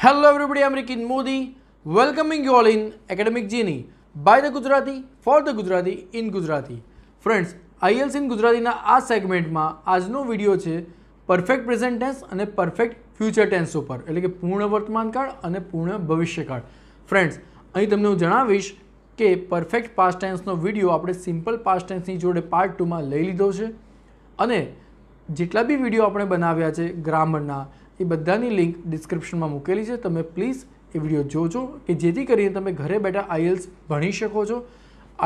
Hello everybody I મોદી welcoming you all in academic genie by the Gujarati for the Gujarati in Gujarati friends IELTS in ગુજરાતીના આ સેગમેન્ટમાં આજનો video છે પરફેક્ટ પ્રેઝન્ટ ટેન્સ અને પરફેક્ટ ફ્યુચર ટેન્સ ઉપર એટલે કે પૂર્ણ વર્તમાનકાળ અને પૂર્ણ ભવિષ્યકાળ ફ્રેન્ડ્સ અહીં તમને હું જણાવીશ કે પરફેક્ટ પાસ્ટ ટેન્સનો વિડીયો આપણે સિમ્પલ પાસ્ટ ટેન્સની જોડે પાર્ટ ટુમાં લઈ લીધો છે અને જેટલા બી વિડીયો આપણે બનાવ્યા છે ગ્રામરના એ બધાની લિંક ડિસ્ક્રિપ્શનમાં મૂકેલી છે તમે પ્લીઝ એ વિડીયો જોજો કે જેથી કરીને તમે ઘરે બેઠા આઈએલ્સ ભણી શકો છો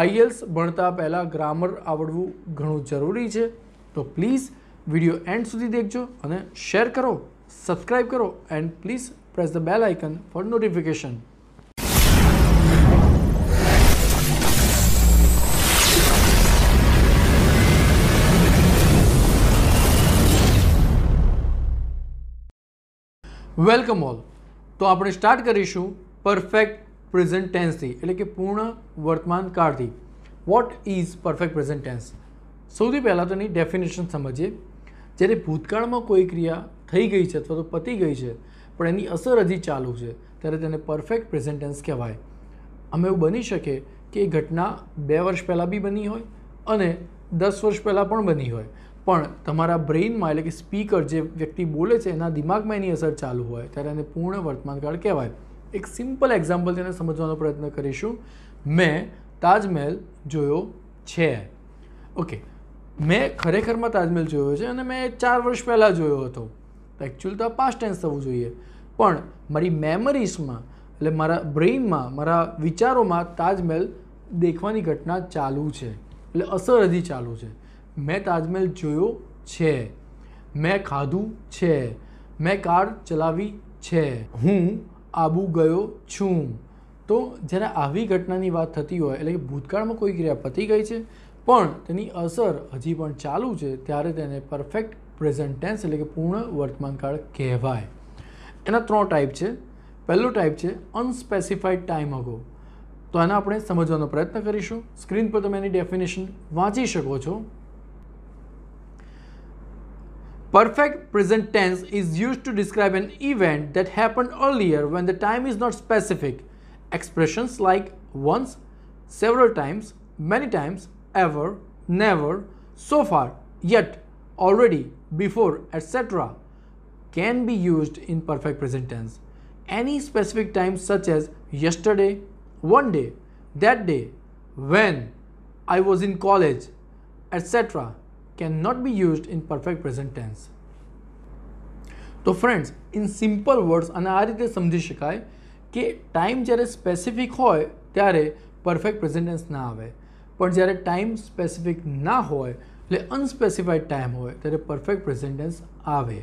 આઈએલ્સ ભણતા પહેલાં ગ્રામર આવડવું ઘણું જરૂરી છે તો પ્લીઝ વિડીયો એન્ડ સુધી દેખજો અને શેર કરો સબસ્ક્રાઈબ કરો and please press the bell icon for notification welcome all તો આપણે સ્ટાર્ટ કરીશું પરફેક્ટ પ્રેઝન્ટ ટેન્સથી એટલે કે પૂર્ણ વર્તમાન કાળથી what is perfect present tense સૌથી પહેલાં તો એની ડેફિનેશન સમજીએ જ્યારે ભૂતકાળમાં કોઈ ક્રિયા થઈ ગઈ છે અથવા તો પતી ગઈ છે પણ એની અસર હજી ચાલુ છે ત્યારે તેને પરફેક્ટ પ્રેઝન્ટ ટેન્સ કહેવાય અમે એવું બની શકે કે એ ઘટના બે વર્ષ પહેલાં બી બની હોય અને દસ વર્ષ પહેલાં પણ બની હોય પણ તમારા બ્રેઇનમાં એટલે કે સ્પીકર જે વ્યક્તિ બોલે છે એના દિમાગમાં એની અસર ચાલુ હોય ત્યારે એને પૂર્ણ વર્તમાનકાળ કહેવાય એક સિમ્પલ એક્ઝામ્પલ તેને સમજવાનો પ્રયત્ન કરીશું મેં તાજમહેલ જોયો છે ઓકે મેં ખરેખરમાં તાજમહેલ જોયો છે અને મેં ચાર વર્ષ પહેલાં જોયો હતો એકચ્યુઅલ તો પાસ્ટ ટેન્સ થવું જોઈએ પણ મારી મેમરીઝમાં એટલે મારા બ્રેઇનમાં મારા વિચારોમાં તાજમહેલ દેખવાની ઘટના ચાલુ છે એટલે અસર હજી ચાલુ છે મેં તાજમહેલ જોયો છે મેં ખાધું છે મેં કાર ચલાવી છે હું આબુ ગયો છું તો જ્યારે આવી ઘટનાની વાત થતી હોય એટલે કે ભૂતકાળમાં કોઈ ક્રિયા પતી ગઈ છે પણ તેની અસર હજી પણ ચાલુ છે ત્યારે તેને પરફેક્ટ પ્રેઝન્ટ ટેન્સ એટલે કે પૂર્ણ વર્તમાનકાળ કહેવાય એના ત્રણ ટાઈપ છે પહેલો ટાઈપ છે અનસ્પેસિફાઈડ ટાઈમ અગો તો એને આપણે સમજવાનો પ્રયત્ન કરીશું સ્ક્રીન પર તમે એની ડેફિનેશન વાંચી શકો છો Perfect present tense is used to describe an event that happened earlier when the time is not specific. Expressions like once, several times, many times, ever, never, so far, yet, already, before, etc. can be used in perfect present tense. Any specific time such as yesterday, one day, that day, when, I was in college, etc. cannot be used in perfect present tense તો friends in simple words અને આ રીતે સમજી શકાય કે time જ્યારે specific હોય ત્યારે પરફેક્ટ પ્રેઝેન્ટેન્સ ના આવે પણ જ્યારે ટાઈમ સ્પેસિફિક ના હોય એટલે અનસ્પેસિફાઈડ ટાઈમ હોય ત્યારે પરફેક્ટ પ્રેઝન્ટેન્સ આવે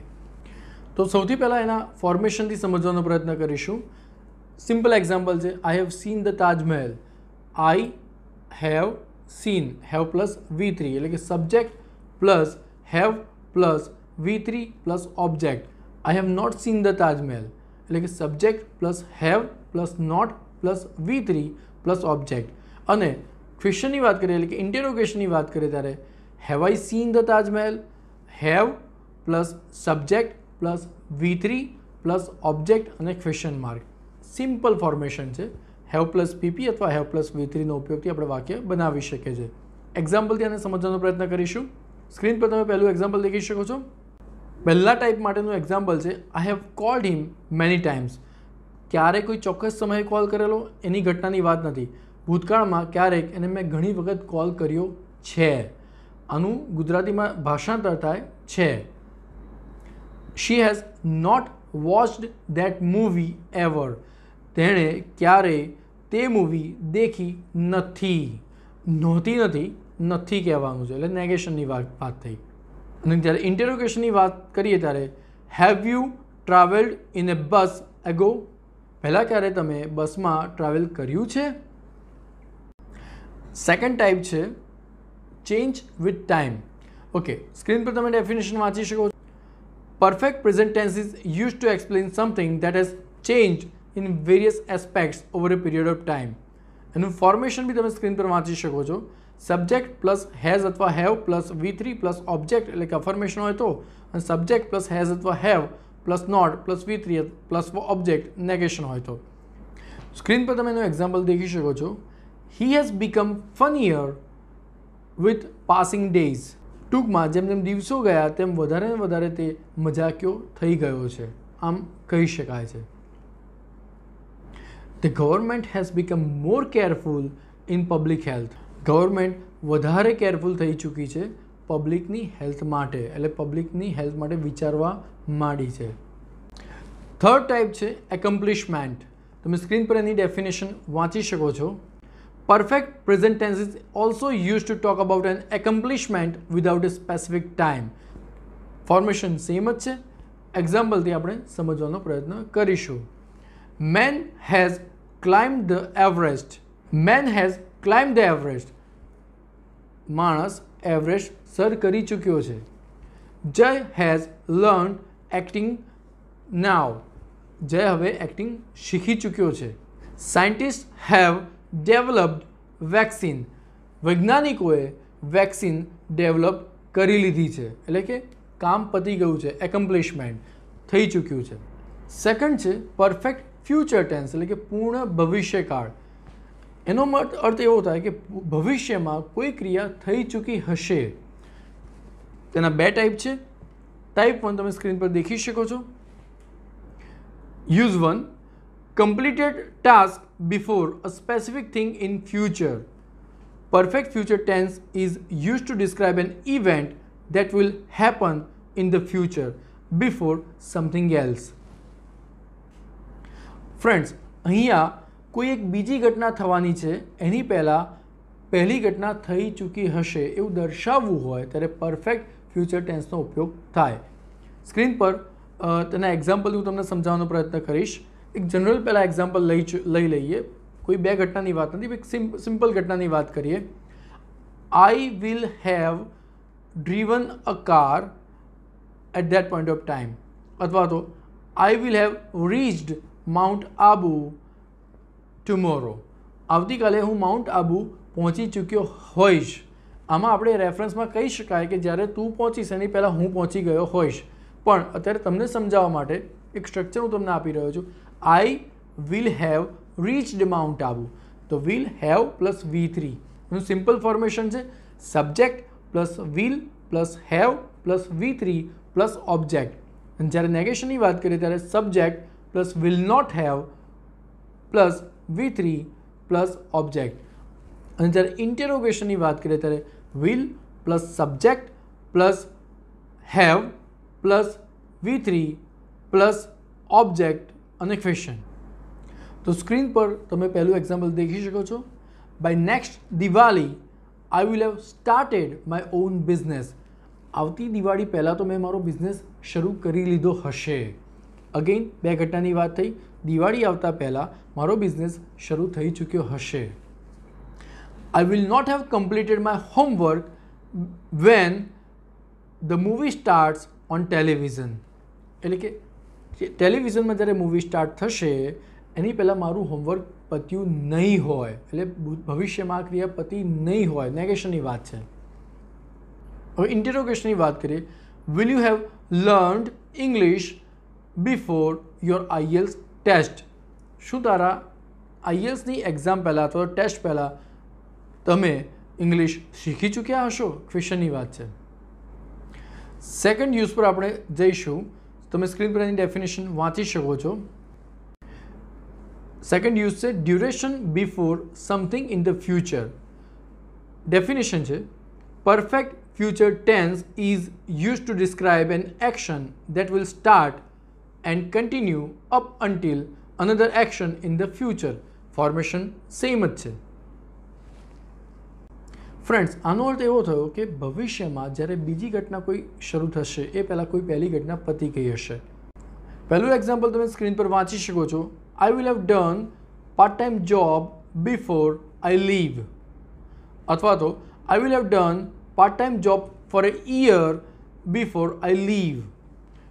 તો સૌથી પહેલાં એના ફોર્મેશનથી સમજવાનો પ્રયત્ન કરીશું સિમ્પલ એક્ઝામ્પલ છે I have seen the Taj Mahal I have seen have plus V three એટલે કે subject plus have plus V three plus object I have not seen the Taj Mahal એટલે કે subject plus have plus not plus V three plus object અને ક્વેશ્ચનની વાત કરીએ એટલે કે ઇન્ટેરોગેશનની વાત કરીએ ત્યારે have I seen the Taj Mahal have plus subject plus V three plus object અને ક્વેશ્ચન માર્ક સિમ્પલ ફોર્મેશન છે હેવ પ્લસ પીપી અથવા હેવ પ્લસ વી થ્રીનો ઉપયોગથી આપણે વાક્ય બનાવી શકીએ છીએ એક્ઝામ્પલથી આને સમજવાનો પ્રયત્ન કરીશું સ્ક્રીન પર તમે પહેલું એક્ઝામ્પલ દેખી શકો છો પહેલાં ટાઈપ માટેનું એક્ઝામ્પલ છે I have called him many times ક્યારે કોઈ ચોક્કસ સમયે કોલ કરેલો એની ઘટનાની વાત નથી ભૂતકાળમાં ક્યારેક એને મેં ઘણી વખત કોલ કર્યો છે આનું ગુજરાતીમાં ભાષાંતર થાય છે she has not watched that movie ever તેણે ક્યારે તે મૂવી દેખી નથી નહોતી નથી નથી કહેવાનું છે એટલે નેગેશનની વાત થઈ અને જ્યારે ઇન્ટેરોગેશનની વાત કરીએ ત્યારે have you travelled in a bus ago પહેલાં ક્યારે તમે બસમાં ટ્રાવેલ કર્યું છે સેકન્ડ ટાઈપ છે change with time okay screen પર તમે ડેફિનેશન વાંચી શકો perfect present tense is use to explain something that has change in various aspects over a period of time એનું ફોર્મેશન બી તમે સ્ક્રીન પર વાંચી શકો છો સબ્જેક્ટ પ્લસ હેઝ અથવા have plus V three plus object એટલે કે અફર્મેશન હોય તો અને સબ્જેક્ટ પ્લસ હેઝ અથવા have plus not plus V three plus object negation હોય તો સ્ક્રીન પર તમે એનું એક્ઝામ્પલ દેખી શકો છો he has become funnier with passing days ટૂંકમાં જેમ જેમ દિવસો ગયા તેમ વધારે ને વધારે તે મજાક્યો થઈ ગયો છે આમ કહી શકાય છે the government has become more careful in public health government વધારે કેરફુલ થઈ ચૂકી છે પબ્લિકની હેલ્થ માટે એટલે પબ્લિકની હેલ્થ માટે વિચારવા માંડી છે થર્ડ ટાઈપ છે એકમ્પ્લિશમેન્ટ તમે સ્ક્રીન પર એની ડેફિનેશન વાંચી શકો છો perfect present tense is also use to talk about an accomplishment without a specific time formation same જ છે એક્ઝામ્પલથી આપણે સમજવાનો પ્રયત્ન કરીશું man has climb the Everest man has climb the Everest માણસ એવરેસ્ટ સર કરી ચૂક્યો છે જય હેઝ લર્ન એક્ટિંગ નાવ જય હવે એક્ટિંગ શીખી ચૂક્યો છે સાયન્ટિસ્ટ હેવ ડેવલપ્ડ વેક્સિન વૈજ્ઞાનિકોએ વેક્સિન ડેવલપ કરી લીધી છે એટલે કે કામ પતી ગયું છે એકમ્પ્લિશમેન્ટ થઈ ચૂક્યું છે સેકન્ડ છે પરફેક્ટ ફ્યુચર ટેન્સ એટલે કે પૂર્ણ ભવિષ્યકાળ એનો અર્થ એવો થાય કે ભવિષ્યમાં કોઈ ક્રિયા થઈ ચૂકી હશે તેના બે ટાઈપ છે ટાઈપ વન તમે સ્ક્રીન પર દેખી શકો છો use one completed task before a specific thing in future perfect future tense is use to describe an event that will happen in the future before something else. Friends અહીંયા કોઈ એક બીજી ઘટના થવાની છે એની પહેલાં પહેલી ઘટના થઈ ચૂકી હશે એવું દર્શાવવું હોય ત્યારે પરફેક્ટ ફ્યુચર ટેન્સનો ઉપયોગ થાય સ્ક્રીન પર તેના એક્ઝામ્પલ હું તમને સમજાવવાનો પ્રયત્ન કરીશ એક જનરલ પહેલાં એક્ઝામ્પલ લઈ લઈ લઈએ કોઈ બે ઘટનાની વાત નથી એક સિમ્પલ ઘટનાની વાત કરીએ I will have driven a car at that point of time અથવા તો I will have reached Mount Abu tomorrow આવતીકાલે હું માઉન્ટ આબુ પહોંચી ચૂક્યો હોઈશ આમાં આપણે રેફરન્સમાં કહી શકાય કે જ્યારે તું પહોંચીશ એની પહેલાં હું પહોંચી ગયો હોઈશ પણ અત્યારે તમને સમજાવવા માટે એક સ્ટ્રક્ચર હું તમને આપી રહ્યો છું I will have reached Mount Abu તો will have plus V three એનું સિમ્પલ ફોર્મેશન છે subject plus will plus have plus V three plus object અને જ્યારે નેગેશનની વાત કરીએ ત્યારે subject plus will not have plus V three plus object અને જ્યારે ઇન્ટેરોગેશનની વાત કરીએ ત્યારે will plus subject plus have plus V three plus object અને ક્વેશ્ચન તો સ્ક્રીન પર તમે પહેલું એક્ઝામ્પલ દેખી શકો છો by next Diwali I will have started my own business આવતી દિવાળી પહેલાં તો મેં મારો બિઝનેસ શરૂ કરી લીધો હશે અગેઇન બે ઘટનાની વાત થઈ દિવાળી આવતા પહેલાં મારો બિઝનેસ શરૂ થઈ ચૂક્યો હશે I will not have completed my homework when the movie starts on television એટલે કે ટેલિવિઝનમાં જ્યારે મૂવી સ્ટાર્ટ થશે એની પહેલાં મારું હોમવર્ક પત્યું નહીં હોય એટલે ભવિષ્યમાં આ ક્રિયા પતિ નહીં હોય નેગેશનની વાત છે હવે ઇન્ટેરોગેશનની વાત કરીએ will you have learned English before your IELTS test શું તારા આઈએસની એક્ઝામ પહેલાં અથવા ટેસ્ટ પહેલાં તમે ઇંગ્લિશ શીખી ચૂક્યા હશો ક્વેશ્ચનની વાત છે સેકન્ડ યુઝ પર આપણે જઈશું તમે સ્ક્રીન પર એની ડેફિનેશન વાંચી શકો છો સેકન્ડ યુઝ છે duration before something in the future definition છે perfect future tense is use to describe an action that will start and continue up until another action in the future formation same જ છે friends આનો અર્થ એવો થયો કે ભવિષ્યમાં જ્યારે બીજી ઘટના કોઈ શરૂ થશે એ પહેલાં કોઈ પહેલી ઘટના પતી ગઈ હશે પહેલું એક્ઝામ્પલ તમે સ્ક્રીન પર વાંચી શકો છો I will have done part time job before I leave અથવા તો I will have done part time job for a year before I leave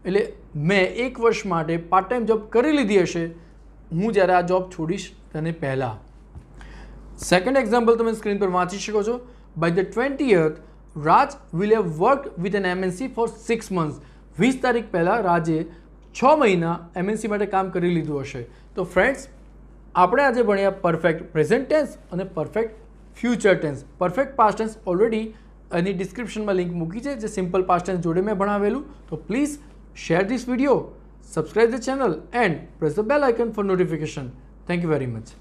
એટલે મેં એક વર્ષ માટે પાર્ટ ટાઈમ જોબ કરી લીધી હશે હું જ્યારે આ જોબ છોડીશ તેને પહેલાં સેકન્ડ એક્ઝામ્પલ તમે સ્ક્રીન પર વાંચી શકો છો by the earth Raj will have work with an MNC for six months વીસ તારીખ પહેલાં રાજે છ મહિના એમએનસી માટે કામ કરી લીધું હશે તો ફ્રેન્ડ્સ આપણે આજે ભણ્યા પરફેક્ટ પ્રેઝન્ટ ટેન્સ અને perfect future tense perfect past tense already એની ડિસ્ક્રિપ્શનમાં લિંક મૂકી છે જે સિમ્પલ પાસ્ટ ટેન્સ જોડે મેં ભણાવેલું તો please share this video, subscribe the channel and press the bell icon for notification. Thank you very much.